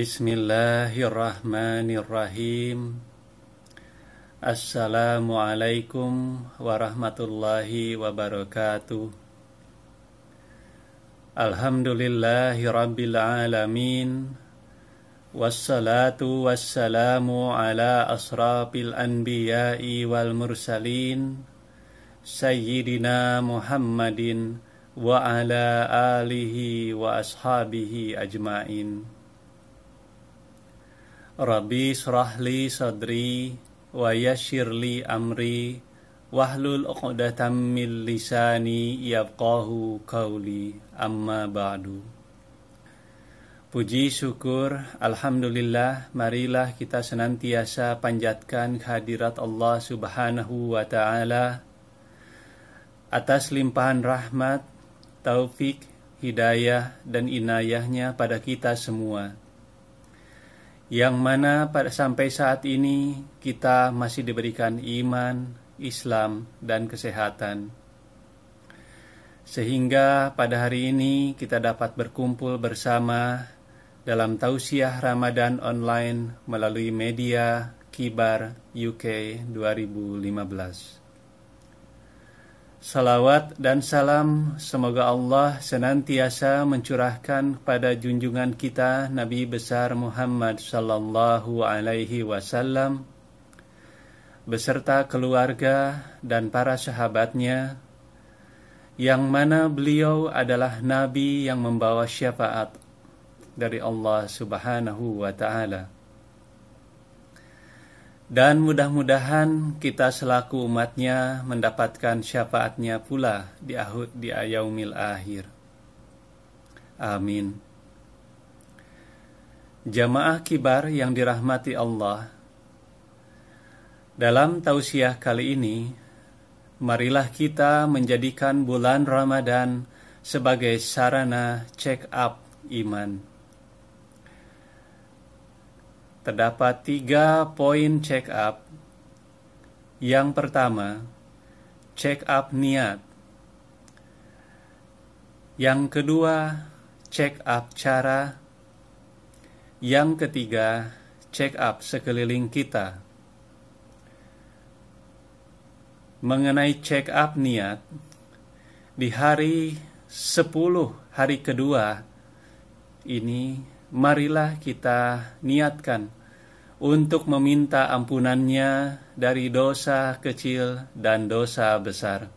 Bismillahirrahmanirrahim. Assalamualaikum warahmatullahi wabarakatuh. Alhamdulillahirrabbilalamin Wassalatu wassalamu ala asrafil anbiya'i wal mursalin. Sayyidina Muhammadin wa ala alihi wa ashabihi ajmain. Rabbi srahli sadri wa yashirli amri wahlul uqdatam min lisani yafqahu qawli amma ba'du Puji syukur alhamdulillah marilah kita senantiasa panjatkan kehadirat Allah Subhanahu wa taala atas limpahan rahmat taufik hidayah dan inayahnya pada kita semua yang mana pada sampai saat ini kita masih diberikan iman, Islam, dan kesehatan. Sehingga pada hari ini kita dapat berkumpul bersama dalam tausiah Ramadan online melalui media Kibar UK 2015. Salawat dan salam semoga Allah senantiasa mencurahkan kepada junjungan kita Nabi besar Muhammad sallallahu alaihi wasallam beserta keluarga dan para sahabatnya yang mana beliau adalah nabi yang membawa syafaat dari Allah Subhanahu wa taala. Dan mudah-mudahan kita selaku umatnya mendapatkan syafaatnya pula di, ahud, di ayaumil akhir. Amin. Jamaah kibar yang dirahmati Allah, dalam tausiah kali ini, marilah kita menjadikan bulan Ramadan sebagai sarana check up iman terdapat tiga poin check up. Yang pertama, check up niat. Yang kedua, check up cara. Yang ketiga, check up sekeliling kita. Mengenai check up niat, di hari 10 hari kedua ini marilah kita niatkan untuk meminta ampunannya dari dosa kecil dan dosa besar.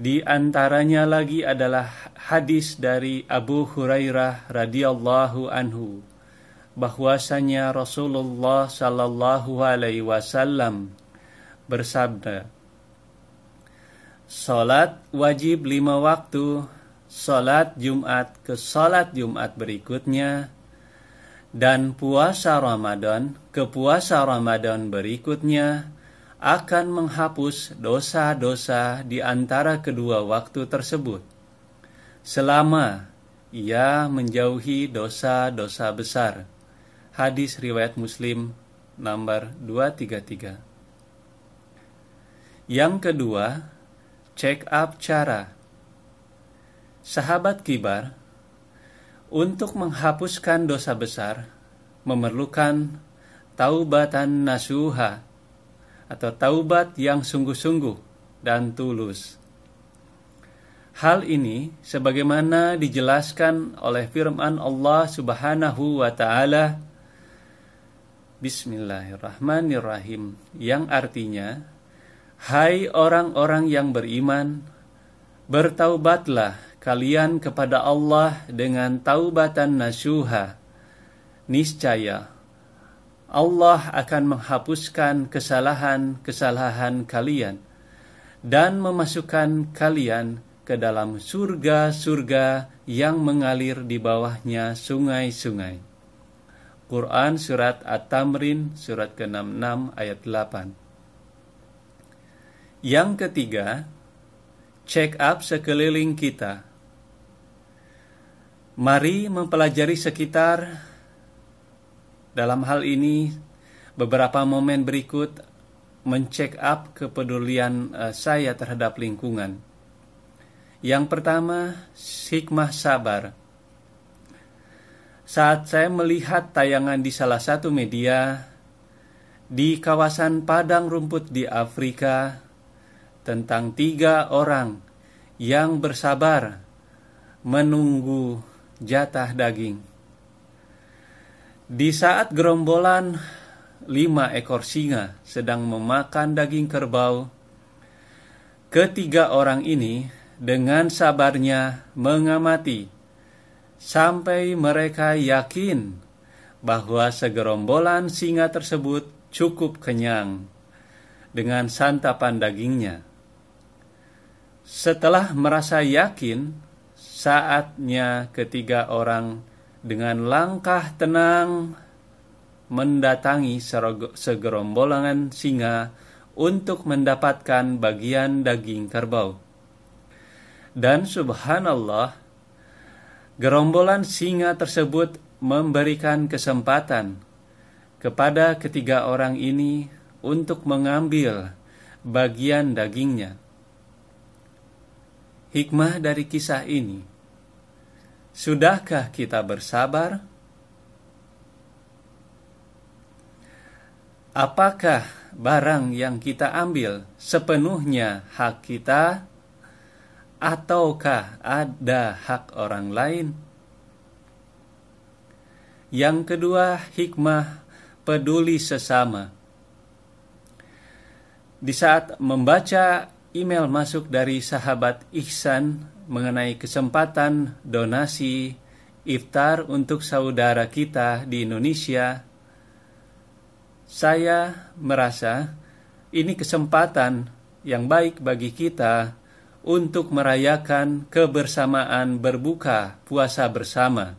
Di antaranya lagi adalah hadis dari Abu Hurairah radhiyallahu anhu bahwasanya Rasulullah shallallahu alaihi wasallam bersabda Salat wajib lima waktu, salat Jumat ke salat Jumat berikutnya, dan puasa Ramadan ke puasa Ramadan berikutnya akan menghapus dosa-dosa di antara kedua waktu tersebut, selama ia menjauhi dosa-dosa besar. Hadis riwayat Muslim nomor 233. Yang kedua, check up cara. Sahabat kibar untuk menghapuskan dosa besar memerlukan taubatan nasuha atau taubat yang sungguh-sungguh dan tulus. Hal ini sebagaimana dijelaskan oleh firman Allah Subhanahu wa taala Bismillahirrahmanirrahim yang artinya Hai orang-orang yang beriman bertaubatlah kalian kepada Allah dengan taubatan nasuha. Niscaya Allah akan menghapuskan kesalahan-kesalahan kalian dan memasukkan kalian ke dalam surga-surga yang mengalir di bawahnya sungai-sungai. Quran Surat At-Tamrin Surat ke-66 ayat 8 Yang ketiga, check up sekeliling kita Mari mempelajari sekitar dalam hal ini beberapa momen berikut mencek up kepedulian eh, saya terhadap lingkungan. Yang pertama, hikmah sabar. Saat saya melihat tayangan di salah satu media di kawasan padang rumput di Afrika tentang tiga orang yang bersabar menunggu jatah daging. Di saat gerombolan lima ekor singa sedang memakan daging kerbau, ketiga orang ini dengan sabarnya mengamati sampai mereka yakin bahwa segerombolan singa tersebut cukup kenyang dengan santapan dagingnya. Setelah merasa yakin saatnya ketiga orang dengan langkah tenang mendatangi segerombolan singa untuk mendapatkan bagian daging kerbau. Dan subhanallah, gerombolan singa tersebut memberikan kesempatan kepada ketiga orang ini untuk mengambil bagian dagingnya. Hikmah dari kisah ini: sudahkah kita bersabar? Apakah barang yang kita ambil sepenuhnya hak kita, ataukah ada hak orang lain? Yang kedua, hikmah peduli sesama. Di saat membaca email masuk dari sahabat Ihsan mengenai kesempatan donasi iftar untuk saudara kita di Indonesia. Saya merasa ini kesempatan yang baik bagi kita untuk merayakan kebersamaan berbuka puasa bersama.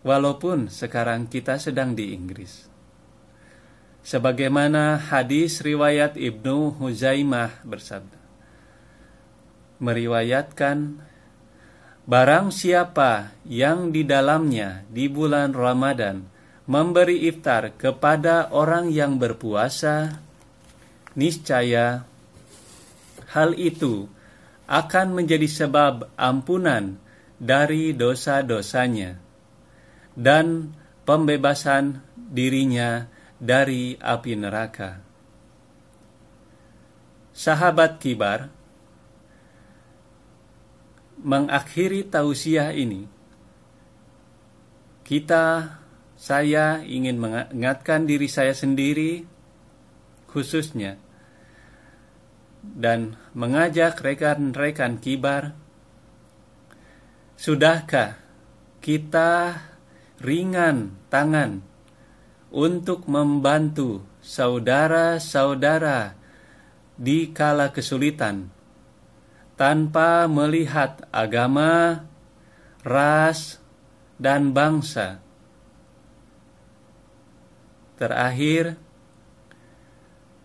Walaupun sekarang kita sedang di Inggris sebagaimana hadis riwayat Ibnu Huzaimah bersabda meriwayatkan Barang siapa yang di dalamnya di bulan Ramadan memberi iftar kepada orang yang berpuasa, niscaya hal itu akan menjadi sebab ampunan dari dosa-dosanya dan pembebasan dirinya dari api neraka. Sahabat kibar mengakhiri tausiah ini. Kita, saya ingin mengingatkan diri saya sendiri khususnya dan mengajak rekan-rekan kibar Sudahkah kita ringan tangan untuk membantu saudara-saudara di kala kesulitan tanpa melihat agama, ras, dan bangsa. Terakhir,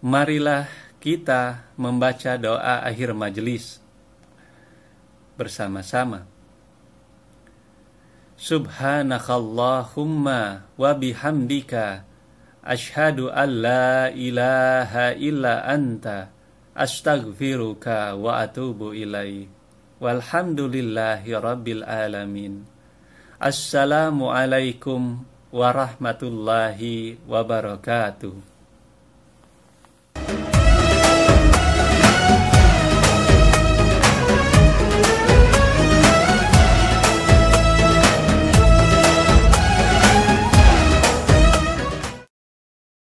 marilah kita membaca doa akhir majelis bersama-sama. Subhanakallahumma wa bihamdika Ashhadu an la ilaha illa anta Astaghfiruka wa atubu ilaih Walhamdulillahi rabbil alamin Assalamualaikum warahmatullahi wabarakatuh